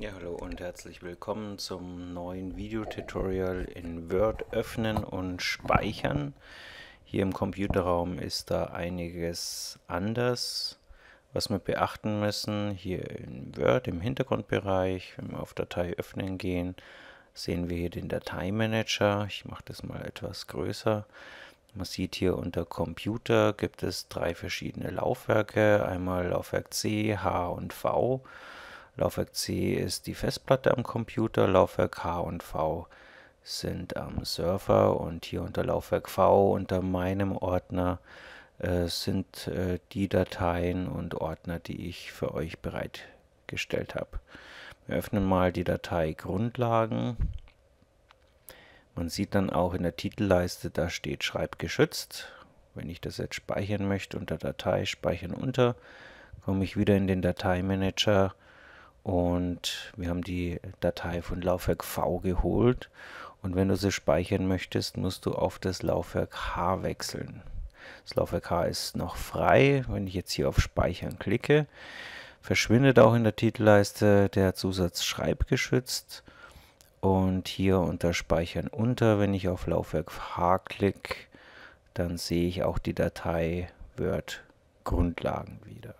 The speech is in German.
Ja, hallo und herzlich willkommen zum neuen Videotutorial in Word öffnen und speichern. Hier im Computerraum ist da einiges anders, was wir beachten müssen. Hier in Word im Hintergrundbereich, wenn wir auf Datei öffnen gehen, sehen wir hier den Dateimanager. Ich mache das mal etwas größer. Man sieht hier unter Computer gibt es drei verschiedene Laufwerke, einmal Laufwerk C, H und V. Laufwerk C ist die Festplatte am Computer, Laufwerk H und V sind am Server und hier unter Laufwerk V unter meinem Ordner äh, sind äh, die Dateien und Ordner, die ich für euch bereitgestellt habe. Wir öffnen mal die Datei Grundlagen. Man sieht dann auch in der Titelleiste, da steht Schreibgeschützt. Wenn ich das jetzt speichern möchte unter Datei Speichern unter, komme ich wieder in den Dateimanager und wir haben die Datei von Laufwerk V geholt und wenn du sie speichern möchtest, musst du auf das Laufwerk H wechseln. Das Laufwerk H ist noch frei. Wenn ich jetzt hier auf Speichern klicke, verschwindet auch in der Titelleiste der Zusatz Schreibgeschützt. Und hier unter Speichern unter, wenn ich auf Laufwerk H klicke, dann sehe ich auch die Datei Word Grundlagen wieder.